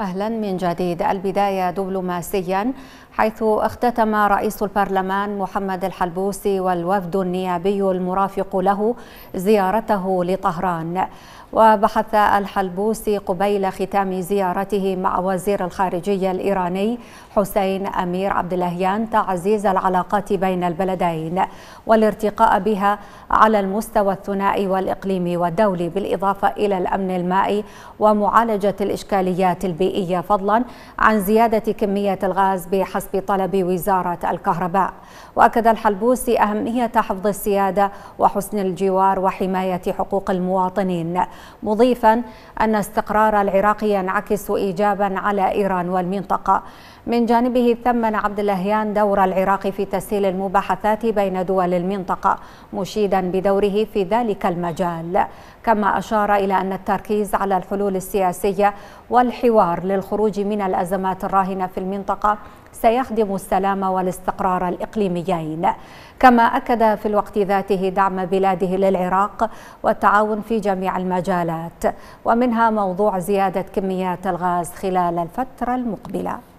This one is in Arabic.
أهلا من جديد البداية دبلوماسيا حيث اختتم رئيس البرلمان محمد الحلبوسي والوفد النيابي المرافق له زيارته لطهران وبحث الحلبوسي قبيل ختام زيارته مع وزير الخارجية الإيراني حسين أمير عبد اللهيان تعزيز العلاقات بين البلدين والارتقاء بها على المستوى الثنائي والإقليمي والدولي بالإضافة إلى الأمن المائي ومعالجة الإشكاليات البيئية فضلا عن زيادة كمية الغاز بحسب حسب طلب وزارة الكهرباء وأكد الحلبوسي أهمية حفظ السيادة وحسن الجوار وحماية حقوق المواطنين مضيفا أن استقرار العراق ينعكس إيجابا على إيران والمنطقة من جانبه ثمن عبد اللهيان دور العراق في تسهيل المباحثات بين دول المنطقة مشيدا بدوره في ذلك المجال كما أشار إلى أن التركيز على الحلول السياسية والحوار للخروج من الأزمات الراهنة في المنطقة سيخدم السلام والاستقرار الإقليميين كما أكد في الوقت ذاته دعم بلاده للعراق والتعاون في جميع المجالات ومنها موضوع زيادة كميات الغاز خلال الفترة المقبلة